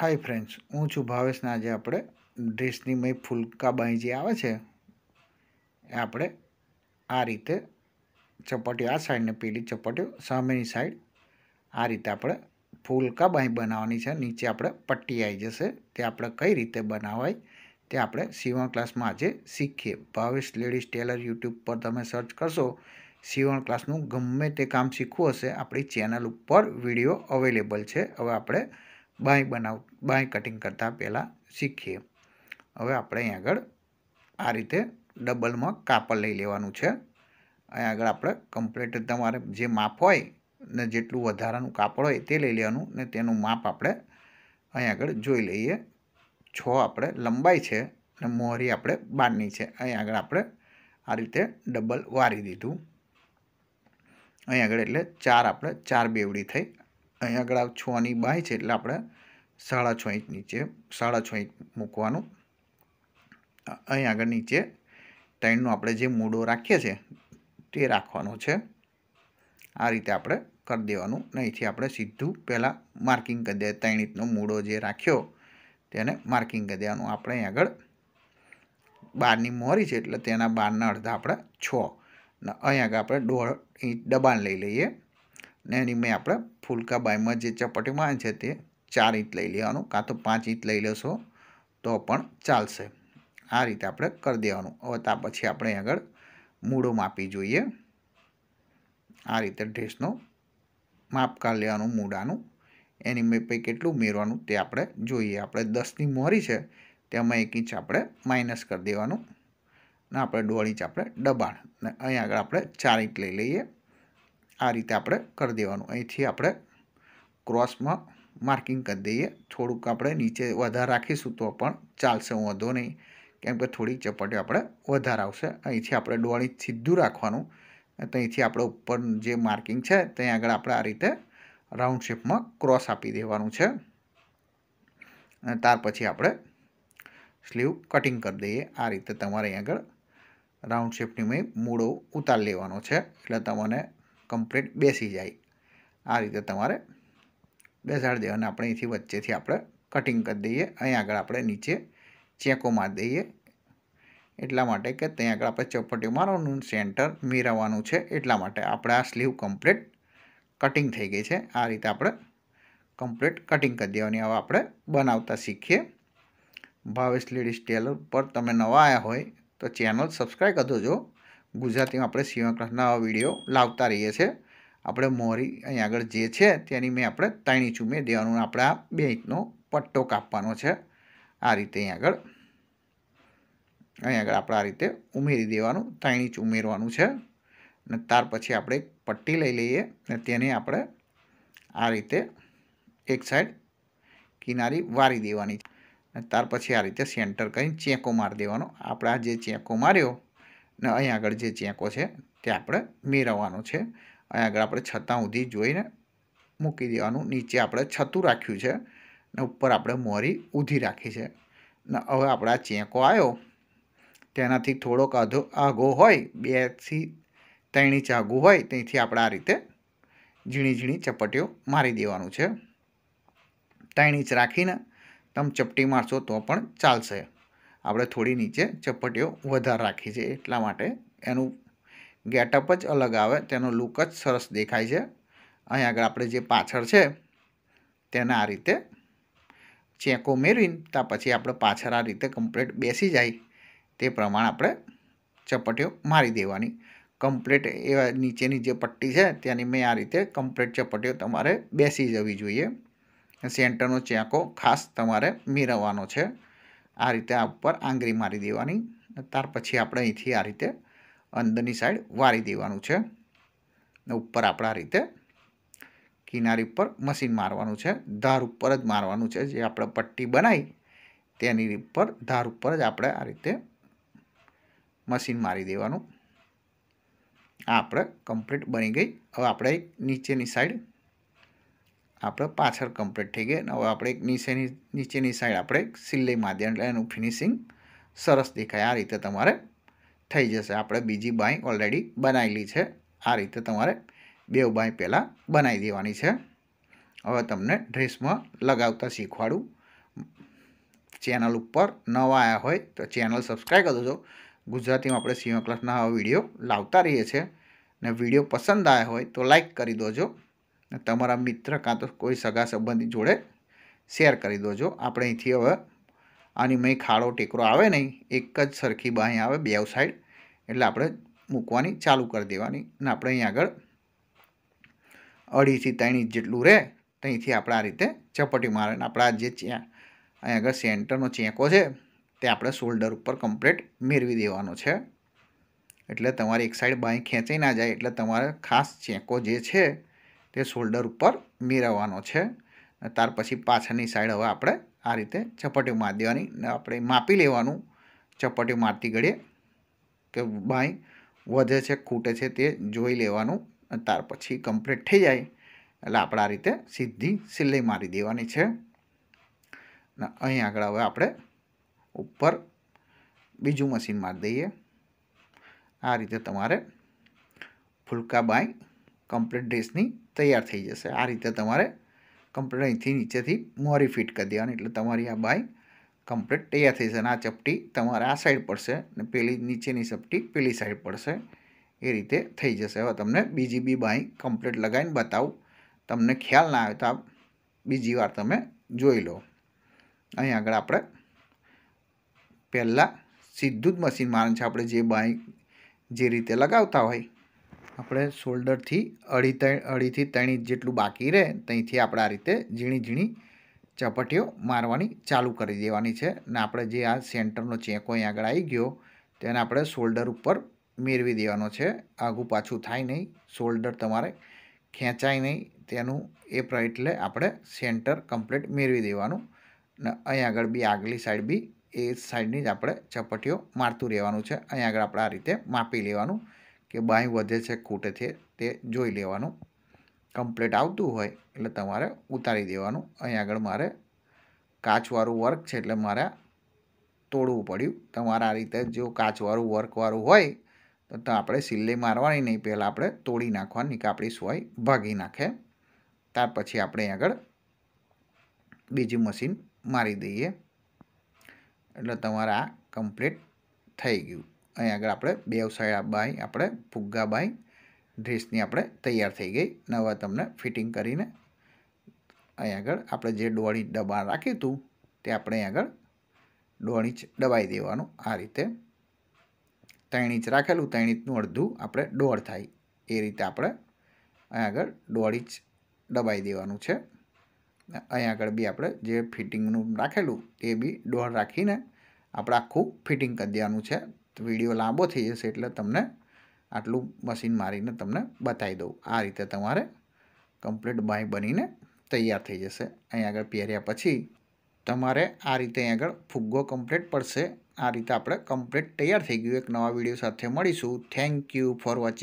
hi friends હું છું ભાવેશને આજે આપણે ડ્રેસની મય ફૂલકા બાઈ જે આવે છે એ આપણે આ રીતે ચપટીઓ આ સાઈડને પેલી ચપટીઓ સામેની સાઈડ આ રીતે આપણે ફૂલકા બાઈ બનાવવાની છે નીચે આપણે પટ્ટી આવી જશે તે આપણે કઈ રીતે બનાવાય તે આપણે સીવણ ક્લાસમાં આજે શીખીએ ભાવેશ લેડીઝ ટેલર યુટ્યુબ પર તમે સર્ચ કરશો સીવણ ક્લાસનું ગમે તે કામ શીખવું હશે આપણી ચેનલ ઉપર વિડીયો અવેલેબલ છે હવે આપણે બાંય બનાવ બાંય કટિંગ કરતાં પહેલાં શીખીએ હવે આપણે અહીં આગળ આ રીતે ડબલમાં કાપડ લઈ લેવાનું છે અહીં આગળ આપણે કમ્પ્લીટ તમારે જે માપ હોય ને જેટલું વધારાનું કાપડ હોય તે લઈ લેવાનું ને તેનું માપ આપણે અહીં આગળ જોઈ લઈએ છ આપણે લંબાઈ છે ને મોહરી આપણે બારની છે અહીં આગળ આપણે આ રીતે ડબલ વારી દીધું અહીં આગળ એટલે ચાર આપણે ચાર બેવડી થઈ અહીં આગળ આ છની બાય છે એટલે આપણે સાડા છ ઇંચ નીચે સાડા છ ઇંચ મૂકવાનું અહીં આગળ નીચે ટાઈનનો આપણે જે મૂડો રાખીએ છીએ તે રાખવાનો છે આ રીતે આપણે કરી દેવાનું અહીંથી આપણે સીધું પહેલાં માર્કિંગ કરી દે ત્રણ ઇંચનો મૂડો જે રાખ્યો તેને માર્કિંગ કરી દેવાનું આપણે અહીં આગળ બારની મોરી છે એટલે તેના બારના અડધા આપણે છ અને અહીં આગળ આપણે દોઢ ઇંચ દબાણ લઈ લઈએ ને એની મેં આપણે ફૂલકા બાયમાં જે ચપટીમાં છે તે ચાર ઇંચ લઈ લેવાનું કાં તો પાંચ ઇંચ લઈ લેશો તો પણ ચાલશે આ રીતે આપણે કરી દેવાનું હવે ત્યાં પછી આપણે આગળ મૂળો માપી જોઈએ આ રીતે ડ્રેસનો માપ કાઢ લેવાનું મૂળાનું એની મેં પછી કેટલું મેળવાનું તે આપણે જોઈએ આપણે દસની મોરી છે તેમાં એક ઇંચ આપણે માઇનસ કરી દેવાનું ને આપણે દોઢ ઇંચ આપણે દબાણ ને અહીં આગળ આપણે ચાર ઇંચ લઈ લઈએ આ રીતે આપણે કરી દેવાનું અહીંથી આપણે ક્રોસમાં માર્કિંગ કરી દઈએ થોડુંક આપણે નીચે વધારે રાખીશું તો પણ ચાલશે વાંધો નહીં કેમ કે થોડી ચપટી આપણે વધારે આવશે અહીંથી આપણે ડોળી સીધું રાખવાનું ત્યાંથી આપણે ઉપર જે માર્કિંગ છે ત્યાં આગળ આપણે આ રીતે રાઉન્ડ શેપમાં ક્રોસ આપી દેવાનું છે અને ત્યાર પછી આપણે સ્લીવ કટિંગ કરી દઈએ આ રીતે તમારે અહીં આગળ રાઉન્ડ શેપની મેં મૂળો ઉતાર લેવાનો છે એટલે તમને કમ્પ્લીટ બેસી જાય આ રીતે તમારે બેસાડી દેવાનું આપણે અહીંથી વચ્ચેથી આપણે કટિંગ કરી દઈએ અહીં આગળ આપણે નીચે ચેકો મારી દઈએ એટલા માટે કે ત્યાં આગળ આપણે ચોપટીઓ મારવાનું સેન્ટર મેળવવાનું છે એટલા માટે આપણે આ સ્લીવ કમ્પ્લીટ કટિંગ થઈ ગઈ છે આ રીતે આપણે કમ્પ્લીટ કટિંગ કરી દેવાની હવે આપણે બનાવતા શીખીએ ભાવેશ લેડીઝ ટેલર પર તમે નવા આવ્યા હોય તો ચેનલ સબસ્ક્રાઈબ કરી દેજો ગુજરાતીમાં આપણે સીવણ ક્લાસના વિડીયો લાવતા રહીએ છીએ આપણે મોરી અહીં આગળ જે છે તેની મેં આપણે ત્રણ ઇંચ ઉમેરી દેવાનું આપણે આ બે ઇંચનો પટ્ટો કાપવાનો છે આ રીતે અહીં આગળ અહીં આગળ આપણે આ રીતે ઉમેરી દેવાનું ત્રણ ઇંચ ઉમેરવાનું છે અને ત્યાર પછી આપણે એક પટ્ટી લઈ લઈએ અને તેને આપણે આ રીતે એક સાઈડ કિનારી વારી દેવાની અને ત્યાર પછી આ રીતે સેન્ટર કરીને ચેકો મારી દેવાનો આપણે આ જે ચેકો માર્યો ને અહીં આગળ જે ચેકો છે તે આપણે મેળવવાનું છે અહીં આગળ આપણે છતાં સુધી જોઈને મૂકી દેવાનું નીચે આપણે છતું રાખ્યું છે ને ઉપર આપણે મોરી ઊધી રાખી છે ને હવે આપણે આ ચેકો આવ્યો તેનાથી થોડોક આધો આઘો હોય બેથી ત્રણ ઇંચ આઘું હોય ત્યાંથી આપણે આ રીતે ઝીણી ઝીણી ચપટીઓ મારી દેવાનું છે ત્રણ ઇંચ રાખીને તમે ચપટી મારશો તો પણ ચાલશે આપણે થોડી નીચે ચપટીઓ વધારે રાખી છે એટલા માટે એનું ગેટઅપ જ અલગ આવે તેનો લુક જ સરસ દેખાય છે અહીં આગળ આપણે જે પાછળ છે તેને આ રીતે ચેકો મેળવીને ત્યાં પછી આપણે પાછળ આ રીતે કમ્પ્લેટ બેસી જાય તે પ્રમાણે આપણે ચપટીઓ મારી દેવાની કમ્પ્લેટ એવા નીચેની જે પટ્ટી છે તેની મેં આ રીતે કમ્પ્લેટ ચપટીઓ તમારે બેસી જવી જોઈએ સેન્ટરનો ચેકો ખાસ તમારે મેળવવાનો છે આ રીતે આ ઉપર આંગળી મારી દેવાની ત્યાર પછી આપણે અહીંથી આ રીતે અંદરની સાઈડ વારી દેવાનું છે ને ઉપર આપણે આ રીતે કિનારી ઉપર મશીન મારવાનું છે ધાર ઉપર જ મારવાનું છે જે આપણે પટ્ટી બનાવી તેની ઉપર ધાર ઉપર જ આપણે આ રીતે મશીન મારી દેવાનું આ આપણે કમ્પ્લીટ બની ગઈ હવે આપણે નીચેની સાઈડ આપણે પાછળ કમ્પ્લીટ થઈ ગઈ અને હવે આપણે એક નીચેની નીચેની સાઈડ આપણે સિલાઈ માધ્યમ એટલે એનું ફિનિશિંગ સરસ દેખાય આ રીતે તમારે થઈ જશે આપણે બીજી બાંય ઓલરેડી બનાવેલી છે આ રીતે તમારે બે બાંય પહેલાં બનાવી દેવાની છે હવે તમને ડ્રેસમાં લગાવતા શીખવાડું ચેનલ ઉપર નવા આવ્યા હોય તો ચેનલ સબસ્ક્રાઈબ કરી દેજો ગુજરાતીમાં આપણે સીમા ક્લાસના વિડીયો લાવતા રહીએ છીએ ને વિડીયો પસંદ આવ્યા હોય તો લાઈક કરી દોજો તમારા મિત્ર કાં તો કોઈ સગા સંબંધી જોડે શેર કરી દોજો આપણે અહીંથી હવે આની મય ખાડો ટેકરો આવે નહીં એક જ સરખી બાહી આવે બે સાઈડ એટલે આપણે મૂકવાની ચાલુ કરી દેવાની અને આપણે અહીં આગળ અઢીથી ત્રણ ઇંચ જેટલું રહે ત્યાંથી આપણે આ રીતે ચપટી મારે અને આપણા જે ચેં અહીં આગળ સેન્ટરનો ચેંકો છે તે આપણે શોલ્ડર ઉપર કમ્પ્લીટ મેળવી દેવાનો છે એટલે તમારી એક સાઈડ બાંય ખેંચાઈ ના જાય એટલે તમારે ખાસ ચેંકો જે છે તે શોલ્ડર ઉપર મેળવવાનો છે ત્યાર પછી પાછળની સાઈડ હવે આપણે આ રીતે ચપટી મારી દેવાની આપણે માપી લેવાનું ચપટી મારતી ઘડીએ કે બાય વધે છે ખૂટે છે તે જોઈ લેવાનું ત્યાર પછી કમ્પ્લીટ થઈ જાય એટલે આપણે આ રીતે સીધી સિલાઈ મારી દેવાની છે ને અહીં આગળ હવે આપણે ઉપર બીજું મશીન મારી દઈએ આ રીતે તમારે ફૂલકા બાય કમ્પ્લીટ ડ્રેસની તૈયાર થઈ જશે આ રીતે તમારે કમ્પ્લીટ અહીંથી નીચેથી મોરી ફિટ કરી દેવાની એટલે તમારી આ બાય કમ્પ્લીટ તૈયાર થઈ જશે અને આ ચપટી તમારે આ સાઈડ પડશે અને પેલી નીચેની ચપટી પેલી સાઈડ પડશે એ રીતે થઈ જશે હવે તમને બીજી બી બાય કમ્પ્લીટ લગાવીને બતાવું તમને ખ્યાલ ના આવે તો આ બીજી વાર તમે જોઈ લો અહીં આગળ આપણે પહેલાં સીધું જ મશીન મારન છે આપણે જે બાય જે રીતે લગાવતા હોય આપણે શોલ્ડરથી અઢી ત્રણ અઢીથી ત્રણ જેટલું બાકી રહે ત્યાંથી આપણે આ રીતે ઝીણી ઝીણી ચપટીઓ મારવાની ચાલુ કરી દેવાની છે અને આપણે જે આ સેન્ટરનો ચેકો અહીં આગળ આવી ગયો તેને આપણે શોલ્ડર ઉપર મેળવી દેવાનો છે આઘું પાછું થાય નહીં શોલ્ડર તમારે ખેંચાય નહીં તેનું એ એટલે આપણે સેન્ટર કમ્પ્લીટ મેળવી દેવાનું ને અહીં આગળ બી આગલી સાઈડ બી એ સાઈડની જ આપણે ચપટીઓ મારતું રહેવાનું છે અહીં આગળ આપણે આ રીતે માપી લેવાનું કે બાંય વધે છે ખૂટે છે તે જોઈ લેવાનું કમ્પ્લેટ આવતું હોય એટલે તમારે ઉતારી દેવાનું અહીં આગળ મારે કાચવાળું વર્ક છે એટલે મારે તોડવું પડ્યું તમારે આ રીતે જો કાચવાળું વર્કવાળું હોય તો આપણે સિલ્લે મારવાની નહીં પહેલાં આપણે તોડી નાખવાની કાપડી સોય ભાગી નાખે ત્યાર પછી આપણે આગળ બીજી મશીન મારી દઈએ એટલે તમારે આ કમ્પ્લીટ થઈ ગયું અહીં આગળ આપણે બે સાઈડ આપણે ફુગ્ગાભાઈ ડ્રેસની આપણે તૈયાર થઈ ગઈ નવા તમને ફિટિંગ કરીને અહીં આગળ આપણે જે ડોળી દબાણ રાખ્યું હતું તે આપણે અહીં આગળ ડોળ દબાઈ દેવાનું આ રીતે ત્રણ ઇંચ રાખેલું ત્રણ ઇંચનું અડધું આપણે ડોળ થાય એ રીતે આપણે અહીં આગળ દોઢ ઇંચ દબાઈ દેવાનું છે અહીં આગળ બી આપણે જે ફિટિંગનું રાખેલું તે બી દોઢ રાખીને આપણે આખું ફિટિંગ કરી દેવાનું છે વિડીયો લાંબો થઈ જશે એટલે તમને આટલું મશીન મારીને તમને બતાવી દઉં આ રીતે તમારે કમ્પ્લીટ બાય બનીને તૈયાર થઈ જશે અહીં આગળ પહેર્યા પછી તમારે આ રીતે અહીં આગળ ફુગ્ગો કમ્પ્લીટ પડશે આ રીતે આપણે કમ્પ્લીટ તૈયાર થઈ ગયું એક નવા વિડીયો સાથે મળીશું થેન્ક યુ ફોર વોચિંગ